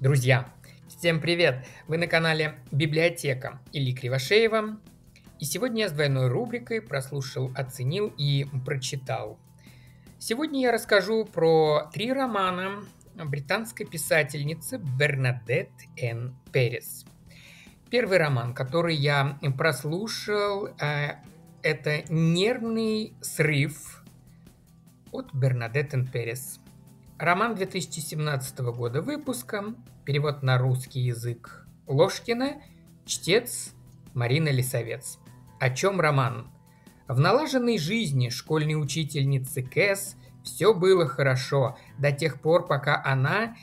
Друзья, всем привет! Вы на канале Библиотека или Кривошеева. И сегодня я с двойной рубрикой прослушал, оценил и прочитал. Сегодня я расскажу про три романа британской писательницы Бернадет Н. Перес. Первый роман, который я прослушал, э, это «Нервный срыв» от Бернадет Н. Перес – Роман 2017 года выпуска, перевод на русский язык Ложкина, чтец Марина Лисовец. О чем роман? В налаженной жизни школьной учительницы Кэс все было хорошо до тех пор, пока она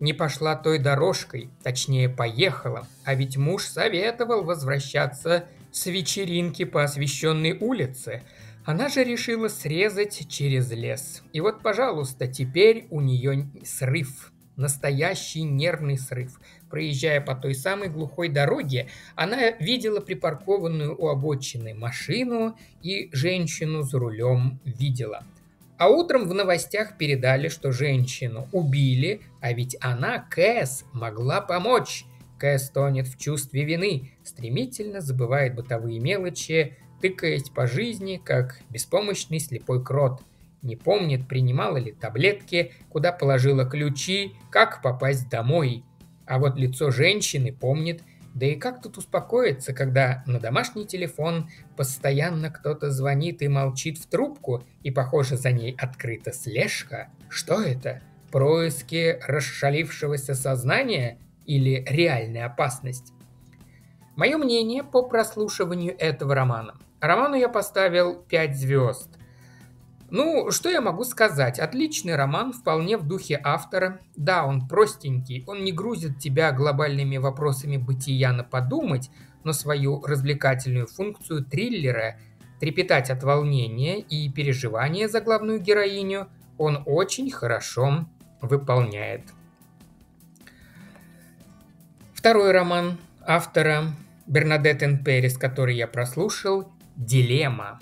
не пошла той дорожкой, точнее поехала, а ведь муж советовал возвращаться с вечеринки по освещенной улице – она же решила срезать через лес. И вот, пожалуйста, теперь у нее срыв. Настоящий нервный срыв. Проезжая по той самой глухой дороге, она видела припаркованную у обочины машину и женщину за рулем видела. А утром в новостях передали, что женщину убили, а ведь она, Кэс, могла помочь. Кэс тонет в чувстве вины, стремительно забывает бытовые мелочи, тыкаясь по жизни, как беспомощный слепой крот. Не помнит, принимала ли таблетки, куда положила ключи, как попасть домой. А вот лицо женщины помнит, да и как тут успокоиться, когда на домашний телефон постоянно кто-то звонит и молчит в трубку, и, похоже, за ней открыта слежка? Что это? Происки расшалившегося сознания или реальная опасность? Мое мнение по прослушиванию этого романа. Роману я поставил 5 звезд. Ну, что я могу сказать? Отличный роман, вполне в духе автора. Да, он простенький, он не грузит тебя глобальными вопросами бытия на подумать, но свою развлекательную функцию триллера трепетать от волнения и переживания за главную героиню он очень хорошо выполняет. Второй роман автора Бернадет Н. Перес, который я прослушал, Дилемма.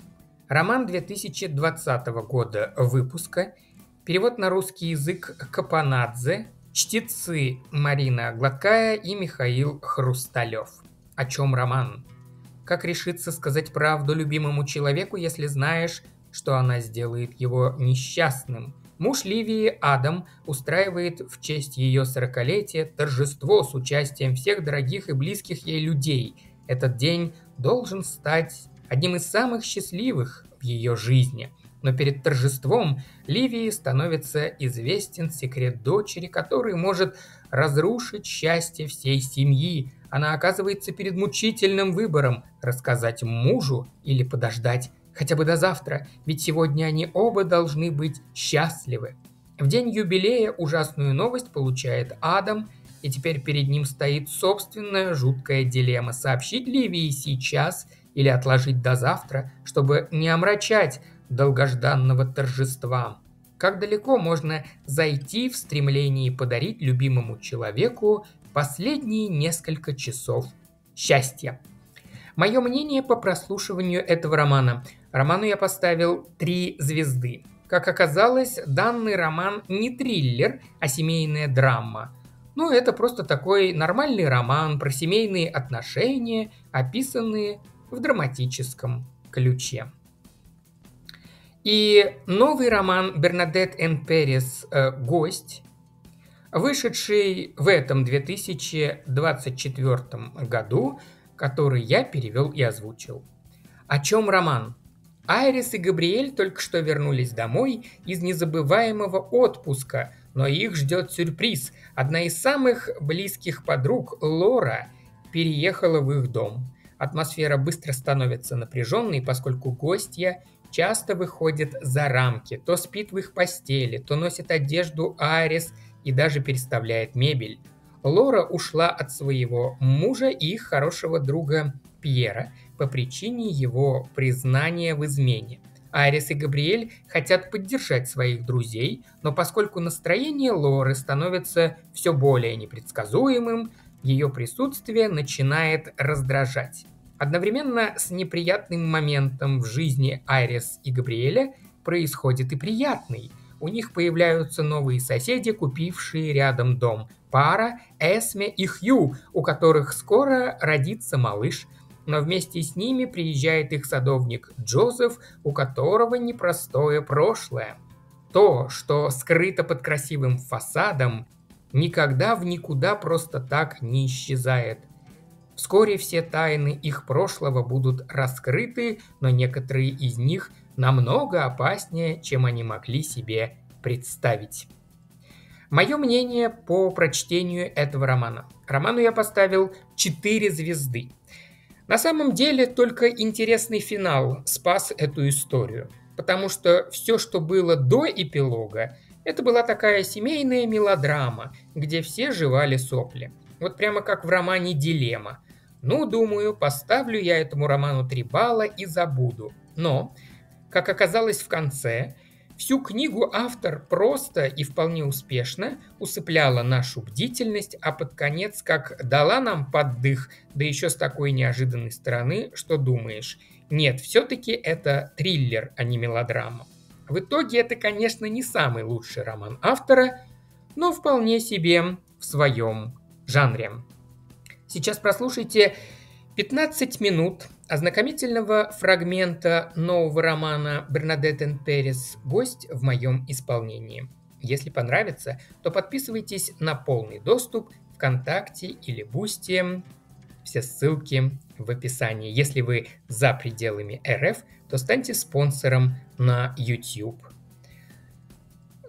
Роман 2020 года выпуска. Перевод на русский язык Капанадзе. Чтецы Марина Гладкая и Михаил Хрусталев. О чем роман? Как решиться сказать правду любимому человеку, если знаешь, что она сделает его несчастным? Муж Ливии Адам устраивает в честь ее сорокалетия торжество с участием всех дорогих и близких ей людей. Этот день должен стать одним из самых счастливых в ее жизни. Но перед торжеством Ливии становится известен секрет дочери, который может разрушить счастье всей семьи. Она оказывается перед мучительным выбором – рассказать мужу или подождать хотя бы до завтра, ведь сегодня они оба должны быть счастливы. В день юбилея ужасную новость получает Адам, и теперь перед ним стоит собственная жуткая дилемма – сообщить Ливии сейчас – или отложить до завтра, чтобы не омрачать долгожданного торжества. Как далеко можно зайти в стремлении подарить любимому человеку последние несколько часов счастья? Мое мнение по прослушиванию этого романа. Роману я поставил три звезды. Как оказалось, данный роман не триллер, а семейная драма. Ну, это просто такой нормальный роман про семейные отношения, описанные в драматическом ключе. И новый роман Бернадет Н. Перес э, «Гость», вышедший в этом 2024 году, который я перевел и озвучил. О чем роман? Айрис и Габриэль только что вернулись домой из незабываемого отпуска, но их ждет сюрприз. Одна из самых близких подруг, Лора, переехала в их дом. Атмосфера быстро становится напряженной, поскольку гостья часто выходит за рамки, то спит в их постели, то носит одежду арес и даже переставляет мебель. Лора ушла от своего мужа и их хорошего друга Пьера по причине его признания в измене. Арис и Габриэль хотят поддержать своих друзей, но поскольку настроение Лоры становится все более непредсказуемым, ее присутствие начинает раздражать. Одновременно с неприятным моментом в жизни Айрис и Габриэля происходит и приятный. У них появляются новые соседи, купившие рядом дом. Пара Эсме и Хью, у которых скоро родится малыш. Но вместе с ними приезжает их садовник Джозеф, у которого непростое прошлое. То, что скрыто под красивым фасадом, никогда в никуда просто так не исчезает – Вскоре все тайны их прошлого будут раскрыты, но некоторые из них намного опаснее, чем они могли себе представить. Мое мнение по прочтению этого романа. Роману я поставил 4 звезды. На самом деле только интересный финал спас эту историю, потому что все, что было до эпилога, это была такая семейная мелодрама, где все жевали сопли. Вот прямо как в романе «Дилемма». Ну, думаю, поставлю я этому роману три балла и забуду. Но, как оказалось в конце, всю книгу автор просто и вполне успешно усыпляла нашу бдительность, а под конец как дала нам поддых, да еще с такой неожиданной стороны, что думаешь. Нет, все-таки это триллер, а не мелодрама. В итоге это, конечно, не самый лучший роман автора, но вполне себе в своем жанре. Сейчас прослушайте 15 минут ознакомительного фрагмента нового романа «Бернадеттен Перес. Гость в моем исполнении». Если понравится, то подписывайтесь на полный доступ ВКонтакте или Бусти. Все ссылки в описании. Если вы за пределами РФ, то станьте спонсором на YouTube.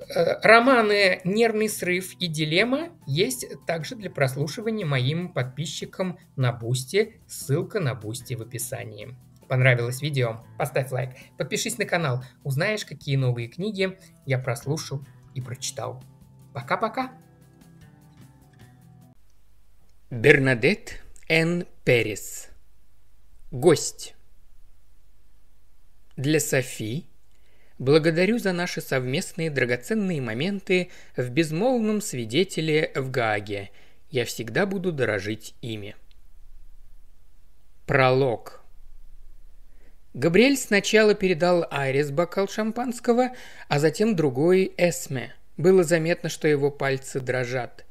Э, романы «Нервный срыв» и «Дилемма» есть также для прослушивания моим подписчикам на Бусти. Ссылка на Бусти в описании. Понравилось видео? Поставь лайк. Подпишись на канал. Узнаешь, какие новые книги я прослушал и прочитал. Пока-пока. Бернадет Н. Перес. Гость. Для Софии. Благодарю за наши совместные драгоценные моменты в безмолвном свидетеле в Гааге. Я всегда буду дорожить ими. Пролог. Габриэль сначала передал Айрис бокал шампанского, а затем другой Эсме. Было заметно, что его пальцы дрожат.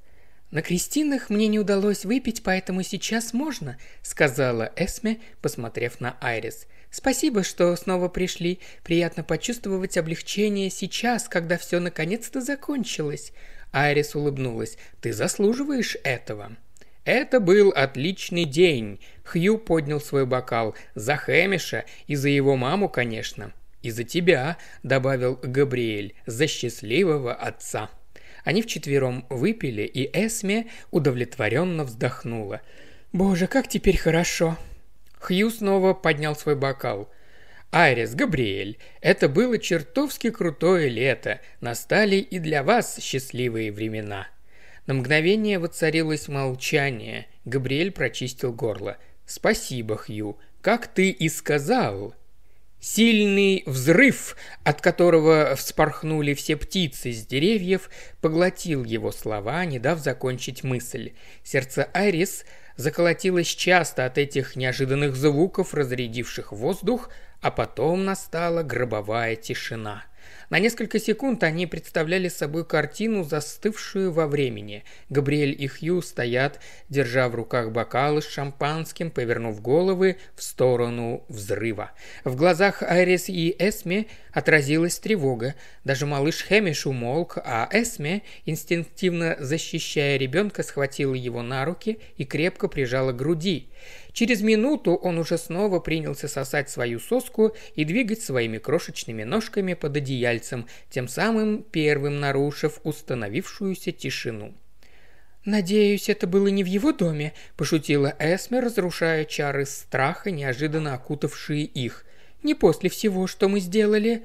«На крестинах мне не удалось выпить, поэтому сейчас можно», — сказала Эсме, посмотрев на Айрис. «Спасибо, что снова пришли. Приятно почувствовать облегчение сейчас, когда все наконец-то закончилось». Айрис улыбнулась. «Ты заслуживаешь этого». Это был отличный день. Хью поднял свой бокал. За Хэмиша и за его маму, конечно. «И за тебя», — добавил Габриэль, — «за счастливого отца». Они вчетвером выпили, и Эсме удовлетворенно вздохнула. «Боже, как теперь хорошо!» Хью снова поднял свой бокал. «Айрис, Габриэль, это было чертовски крутое лето. Настали и для вас счастливые времена». На мгновение воцарилось молчание. Габриэль прочистил горло. «Спасибо, Хью. Как ты и сказал!» Сильный взрыв, от которого вспорхнули все птицы с деревьев, поглотил его слова, не дав закончить мысль. Сердце Айрис заколотилось часто от этих неожиданных звуков, разрядивших воздух, а потом настала гробовая тишина. На несколько секунд они представляли собой картину, застывшую во времени. Габриэль и Хью стоят, держа в руках бокалы с шампанским, повернув головы в сторону взрыва. В глазах Айрис и Эсме отразилась тревога. Даже малыш Хэмиш умолк, а Эсме, инстинктивно защищая ребенка, схватила его на руки и крепко прижала к груди. Через минуту он уже снова принялся сосать свою соску и двигать своими крошечными ножками под одеяльцем, тем самым первым нарушив установившуюся тишину. «Надеюсь, это было не в его доме», – пошутила Эсме, разрушая чары страха, неожиданно окутавшие их. «Не после всего, что мы сделали»,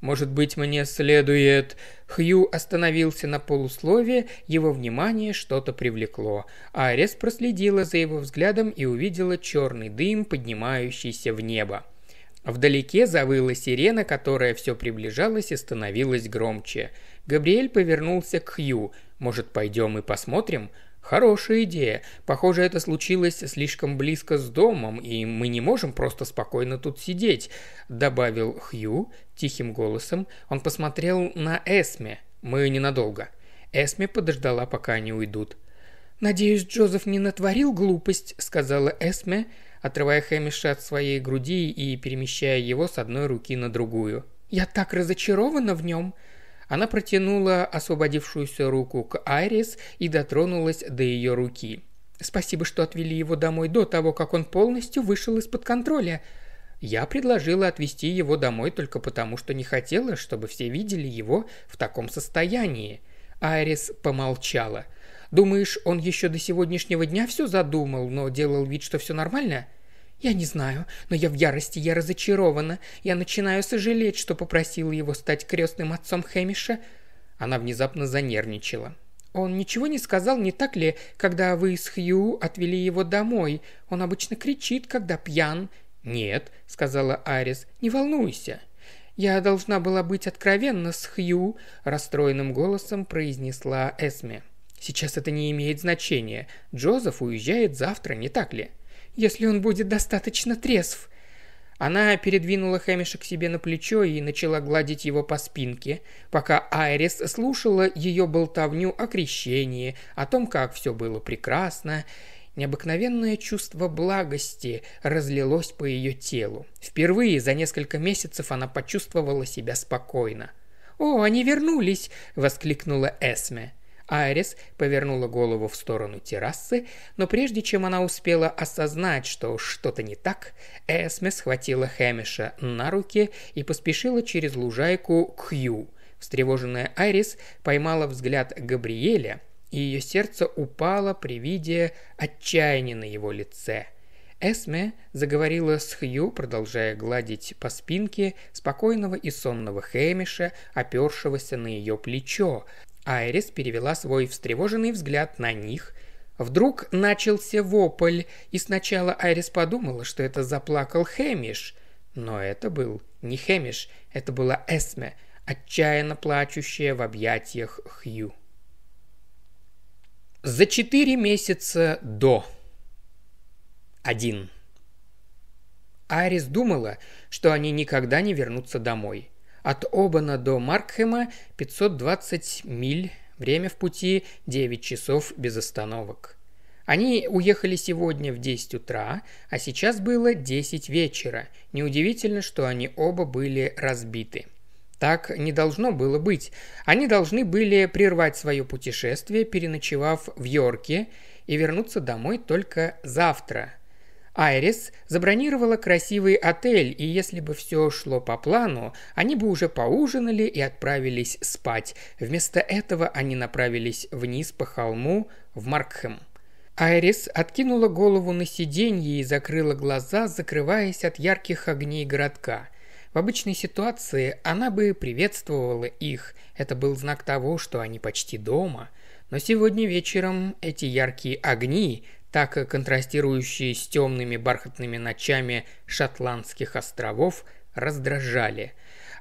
может быть, мне следует...» Хью остановился на полуслове, его внимание что-то привлекло. Арес проследила за его взглядом и увидела черный дым, поднимающийся в небо. Вдалеке завыла сирена, которая все приближалась и становилась громче. Габриэль повернулся к Хью. «Может, пойдем и посмотрим?» Хорошая идея. Похоже, это случилось слишком близко с домом, и мы не можем просто спокойно тут сидеть», — добавил Хью тихим голосом. Он посмотрел на Эсме. «Мы ненадолго». Эсме подождала, пока они уйдут. «Надеюсь, Джозеф не натворил глупость», — сказала Эсме, отрывая Хэмиша от своей груди и перемещая его с одной руки на другую. «Я так разочарована в нем!» Она протянула освободившуюся руку к Айрис и дотронулась до ее руки. «Спасибо, что отвели его домой до того, как он полностью вышел из-под контроля», я предложила отвезти его домой только потому, что не хотела, чтобы все видели его в таком состоянии. Айрис помолчала. «Думаешь, он еще до сегодняшнего дня все задумал, но делал вид, что все нормально?» «Я не знаю, но я в ярости, я разочарована. Я начинаю сожалеть, что попросила его стать крестным отцом Хэмиша». Она внезапно занервничала. «Он ничего не сказал, не так ли, когда вы с Хью отвели его домой? Он обычно кричит, когда пьян». «Нет», — сказала Арис, — «не волнуйся». «Я должна была быть откровенна с Хью», — расстроенным голосом произнесла Эсме. «Сейчас это не имеет значения. Джозеф уезжает завтра, не так ли?» если он будет достаточно трезв». Она передвинула Хэмиша к себе на плечо и начала гладить его по спинке, пока Айрис слушала ее болтовню о крещении, о том, как все было прекрасно. Необыкновенное чувство благости разлилось по ее телу. Впервые за несколько месяцев она почувствовала себя спокойно. «О, они вернулись!» – воскликнула Эсме. Айрис повернула голову в сторону террасы, но прежде чем она успела осознать, что что-то не так, Эсме схватила Хэмиша на руки и поспешила через лужайку к Хью. Встревоженная Айрис поймала взгляд Габриэля, и ее сердце упало при виде отчаяния на его лице – Эсме заговорила с Хью, продолжая гладить по спинке спокойного и сонного Хэмиша, опершегося на ее плечо, Айрис перевела свой встревоженный взгляд на них. Вдруг начался вопль, и сначала Айрис подумала, что это заплакал Хэмиш. Но это был не Хэмиш, это была Эсме, отчаянно плачущая в объятиях Хью. За четыре месяца до. Один. Айрис думала, что они никогда не вернутся домой. От Обана до Маркхема 520 миль, время в пути 9 часов без остановок. Они уехали сегодня в 10 утра, а сейчас было 10 вечера. Неудивительно, что они оба были разбиты. Так не должно было быть. Они должны были прервать свое путешествие, переночевав в Йорке, и вернуться домой только завтра, Айрис забронировала красивый отель, и если бы все шло по плану, они бы уже поужинали и отправились спать. Вместо этого они направились вниз по холму в Маркхэм. Айрис откинула голову на сиденье и закрыла глаза, закрываясь от ярких огней городка. В обычной ситуации она бы приветствовала их, это был знак того, что они почти дома – но сегодня вечером эти яркие огни так контрастирующие с темными бархатными ночами шотландских островов, раздражали.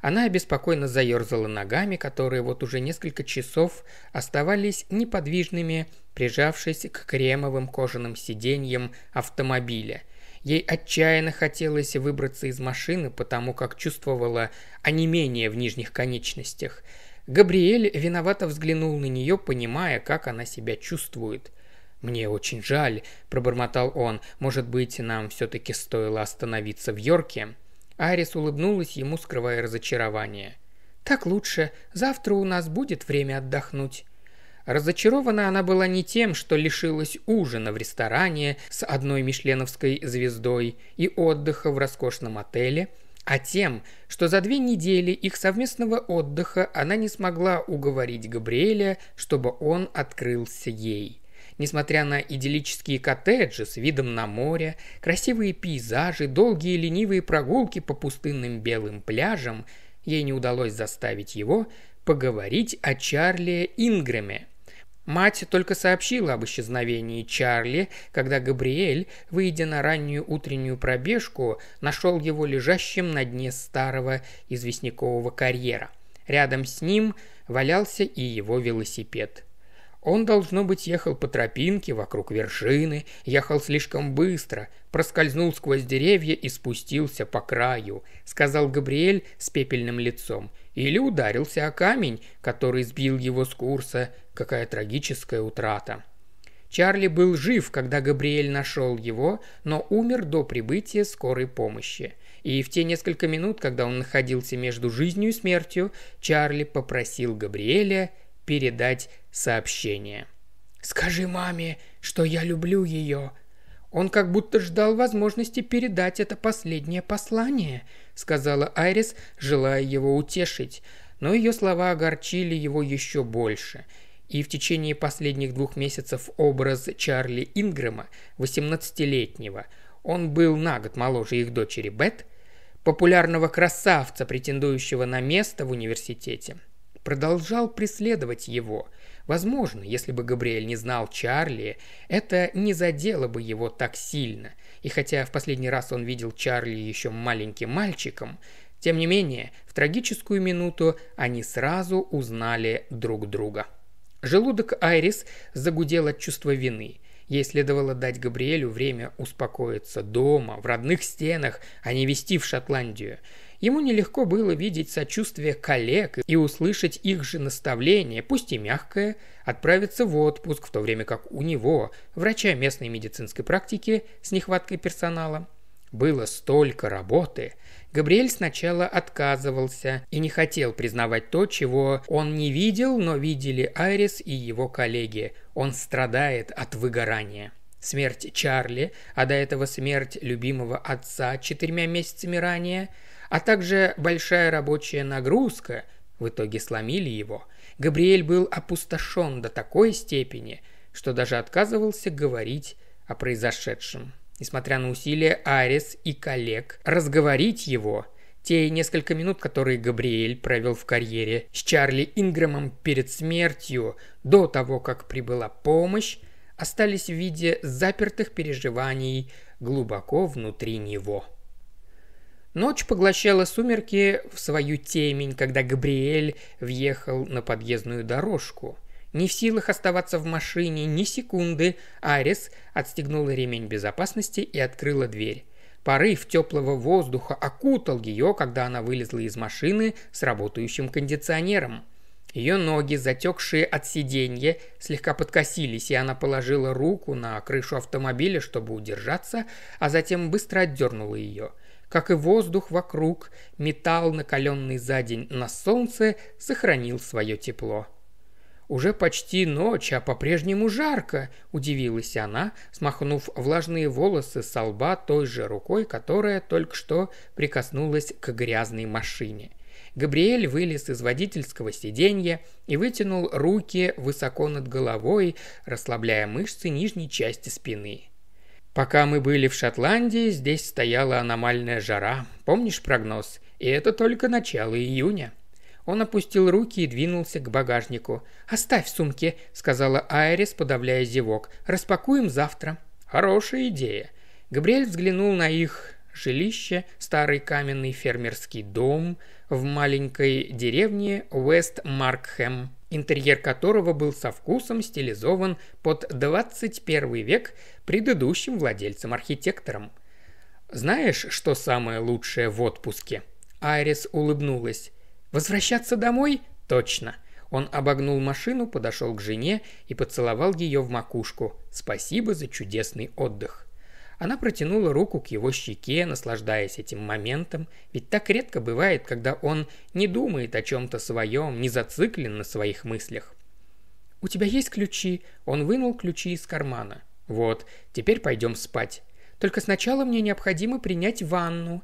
Она беспокойно заерзала ногами, которые вот уже несколько часов оставались неподвижными, прижавшись к кремовым кожаным сиденьям автомобиля. Ей отчаянно хотелось выбраться из машины, потому как чувствовала онемение в нижних конечностях. Габриэль виновато взглянул на нее, понимая, как она себя чувствует – «Мне очень жаль», – пробормотал он. «Может быть, нам все-таки стоило остановиться в Йорке?» Арис улыбнулась ему, скрывая разочарование. «Так лучше. Завтра у нас будет время отдохнуть». Разочарована она была не тем, что лишилась ужина в ресторане с одной мишленовской звездой и отдыха в роскошном отеле, а тем, что за две недели их совместного отдыха она не смогла уговорить Габриэля, чтобы он открылся ей – Несмотря на идиллические коттеджи с видом на море, красивые пейзажи, долгие ленивые прогулки по пустынным белым пляжам, ей не удалось заставить его поговорить о Чарли Ингрэме. Мать только сообщила об исчезновении Чарли, когда Габриэль, выйдя на раннюю утреннюю пробежку, нашел его лежащим на дне старого известнякового карьера. Рядом с ним валялся и его велосипед. Он, должно быть, ехал по тропинке вокруг вершины, ехал слишком быстро, проскользнул сквозь деревья и спустился по краю, сказал Габриэль с пепельным лицом, или ударился о камень, который сбил его с курса. Какая трагическая утрата. Чарли был жив, когда Габриэль нашел его, но умер до прибытия скорой помощи. И в те несколько минут, когда он находился между жизнью и смертью, Чарли попросил Габриэля передать сообщение. «Скажи маме, что я люблю ее», он как будто ждал возможности передать это последнее послание», — сказала Айрис, желая его утешить. Но ее слова огорчили его еще больше. И в течение последних двух месяцев образ Чарли Ингрэма, 18-летнего, он был на год моложе их дочери Бет, популярного красавца, претендующего на место в университете, продолжал преследовать его. Возможно, если бы Габриэль не знал Чарли, это не задело бы его так сильно. И хотя в последний раз он видел Чарли еще маленьким мальчиком, тем не менее, в трагическую минуту они сразу узнали друг друга. Желудок Айрис загудел от чувства вины. Ей следовало дать Габриэлю время успокоиться дома, в родных стенах, а не вести в Шотландию. Ему нелегко было видеть сочувствие коллег и услышать их же наставление, пусть и мягкое, отправиться в отпуск, в то время как у него, врача местной медицинской практики с нехваткой персонала, было столько работы. Габриэль сначала отказывался и не хотел признавать то, чего он не видел, но видели Айрис и его коллеги. Он страдает от выгорания. Смерть Чарли, а до этого смерть любимого отца четырьмя месяцами ранее – а также большая рабочая нагрузка в итоге сломили его. Габриэль был опустошен до такой степени, что даже отказывался говорить о произошедшем. Несмотря на усилия Арес и коллег разговорить его, те несколько минут, которые Габриэль провел в карьере с Чарли Ингрэмом перед смертью, до того, как прибыла помощь, остались в виде запертых переживаний глубоко внутри него. Ночь поглощала сумерки в свою темень, когда Габриэль въехал на подъездную дорожку. Не в силах оставаться в машине ни секунды, Арис отстегнул ремень безопасности и открыла дверь. Порыв теплого воздуха окутал ее, когда она вылезла из машины с работающим кондиционером. Ее ноги, затекшие от сиденья, слегка подкосились, и она положила руку на крышу автомобиля, чтобы удержаться, а затем быстро отдернула ее – как и воздух вокруг, металл, накаленный за день на солнце, сохранил свое тепло. «Уже почти ночь, а по-прежнему жарко», – удивилась она, смахнув влажные волосы со лба той же рукой, которая только что прикоснулась к грязной машине. Габриэль вылез из водительского сиденья и вытянул руки высоко над головой, расслабляя мышцы нижней части спины. Пока мы были в Шотландии, здесь стояла аномальная жара. Помнишь прогноз? И это только начало июня. Он опустил руки и двинулся к багажнику. «Оставь в сумке», — сказала Айрис, подавляя зевок. «Распакуем завтра». «Хорошая идея». Габриэль взглянул на их жилище, старый каменный фермерский дом в маленькой деревне Уэст Маркхэм интерьер которого был со вкусом стилизован под 21 век предыдущим владельцем-архитектором. «Знаешь, что самое лучшее в отпуске?» Айрис улыбнулась. «Возвращаться домой? Точно!» Он обогнул машину, подошел к жене и поцеловал ее в макушку. «Спасибо за чудесный отдых!» Она протянула руку к его щеке, наслаждаясь этим моментом, ведь так редко бывает, когда он не думает о чем-то своем, не зациклен на своих мыслях. «У тебя есть ключи?» Он вынул ключи из кармана. «Вот, теперь пойдем спать. Только сначала мне необходимо принять ванну»,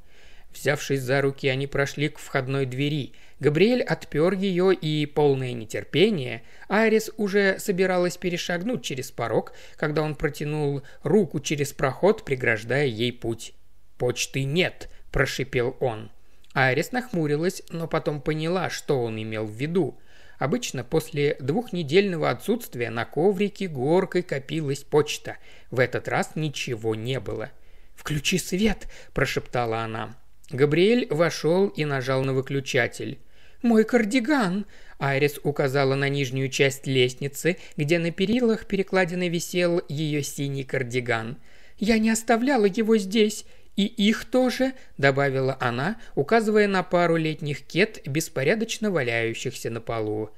Взявшись за руки, они прошли к входной двери. Габриэль отпер ее, и, полное нетерпение, Айрис уже собиралась перешагнуть через порог, когда он протянул руку через проход, преграждая ей путь. «Почты нет!» – прошипел он. Айрис нахмурилась, но потом поняла, что он имел в виду. Обычно после двухнедельного отсутствия на коврике горкой копилась почта. В этот раз ничего не было. «Включи свет!» – прошептала она. Габриэль вошел и нажал на выключатель. «Мой кардиган!» Айрис указала на нижнюю часть лестницы, где на перилах перекладины висел ее синий кардиган. «Я не оставляла его здесь, и их тоже», — добавила она, указывая на пару летних кет, беспорядочно валяющихся на полу.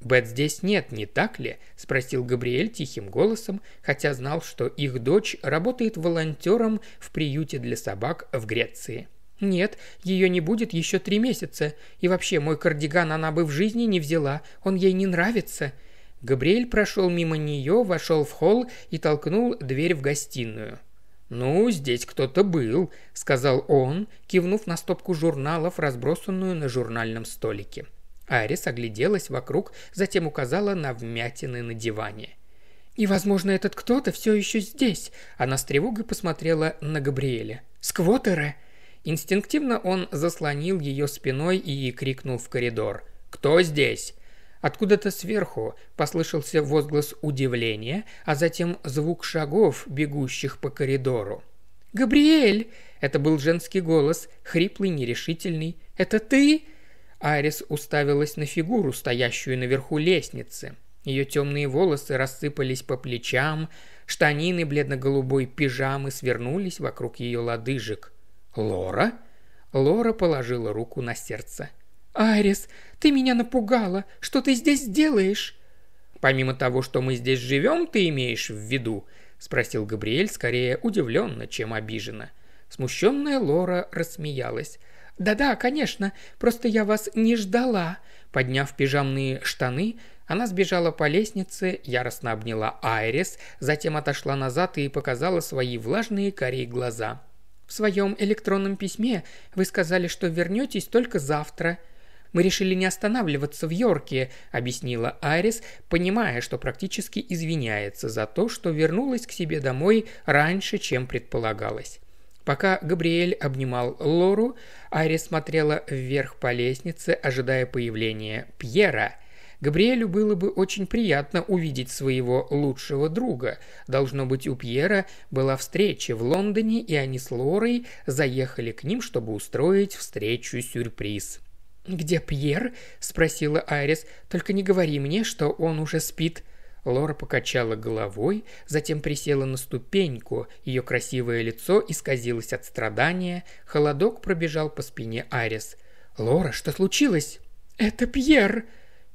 «Бет здесь нет, не так ли?» – спросил Габриэль тихим голосом, хотя знал, что их дочь работает волонтером в приюте для собак в Греции. «Нет, ее не будет еще три месяца. И вообще, мой кардиган она бы в жизни не взяла, он ей не нравится». Габриэль прошел мимо нее, вошел в холл и толкнул дверь в гостиную. «Ну, здесь кто-то был», — сказал он, кивнув на стопку журналов, разбросанную на журнальном столике. Арис огляделась вокруг, затем указала на вмятины на диване. «И, возможно, этот кто-то все еще здесь», — она с тревогой посмотрела на Габриэля. «Сквотеры!» Инстинктивно он заслонил ее спиной и крикнул в коридор. «Кто здесь?» Откуда-то сверху послышался возглас удивления, а затем звук шагов, бегущих по коридору. «Габриэль!» Это был женский голос, хриплый, нерешительный. «Это ты?» Арис уставилась на фигуру, стоящую наверху лестницы. Ее темные волосы рассыпались по плечам, штанины бледно-голубой пижамы свернулись вокруг ее лодыжек. «Лора?» Лора положила руку на сердце. «Айрис, ты меня напугала! Что ты здесь делаешь?» «Помимо того, что мы здесь живем, ты имеешь в виду?» – спросил Габриэль скорее удивленно, чем обиженно. Смущенная Лора рассмеялась. «Да-да, конечно, просто я вас не ждала!» Подняв пижамные штаны, она сбежала по лестнице, яростно обняла Айрис, затем отошла назад и показала свои влажные корей глаза – в своем электронном письме вы сказали, что вернетесь только завтра. Мы решили не останавливаться в Йорке, объяснила Айрис, понимая, что практически извиняется за то, что вернулась к себе домой раньше, чем предполагалось. Пока Габриэль обнимал Лору, Айрис смотрела вверх по лестнице, ожидая появления Пьера – Габриэлю было бы очень приятно увидеть своего лучшего друга. Должно быть, у Пьера была встреча в Лондоне, и они с Лорой заехали к ним, чтобы устроить встречу-сюрприз. «Где Пьер?» – спросила Айрис. «Только не говори мне, что он уже спит». Лора покачала головой, затем присела на ступеньку, ее красивое лицо исказилось от страдания, холодок пробежал по спине Арис. «Лора, что случилось?» «Это Пьер!»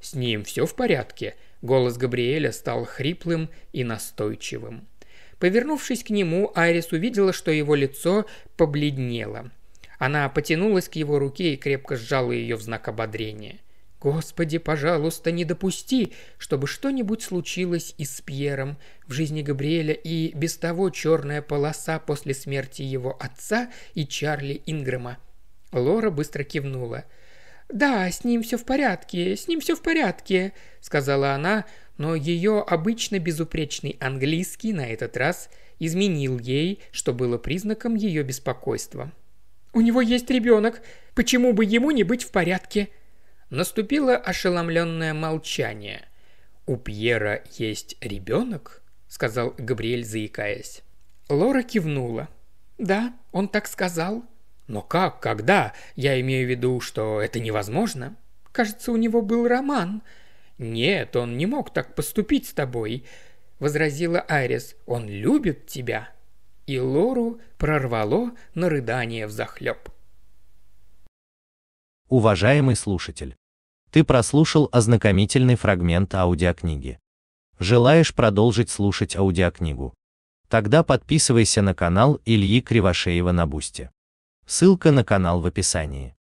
«С ним все в порядке?» Голос Габриэля стал хриплым и настойчивым. Повернувшись к нему, Айрис увидела, что его лицо побледнело. Она потянулась к его руке и крепко сжала ее в знак ободрения. «Господи, пожалуйста, не допусти, чтобы что-нибудь случилось и с Пьером. В жизни Габриэля и без того черная полоса после смерти его отца и Чарли Ингрэма». Лора быстро кивнула – «Да, с ним все в порядке, с ним все в порядке», — сказала она, но ее обычно безупречный английский на этот раз изменил ей, что было признаком ее беспокойства. «У него есть ребенок, почему бы ему не быть в порядке?» Наступило ошеломленное молчание. «У Пьера есть ребенок?» — сказал Габриэль, заикаясь. Лора кивнула. «Да, он так сказал», но как, когда? Я имею в виду, что это невозможно. Кажется, у него был роман. Нет, он не мог так поступить с тобой, возразила Айрис. Он любит тебя. И Лору прорвало на рыдание захлеб. Уважаемый слушатель, ты прослушал ознакомительный фрагмент аудиокниги. Желаешь продолжить слушать аудиокнигу? Тогда подписывайся на канал Ильи Кривошеева на Бусте. Ссылка на канал в описании.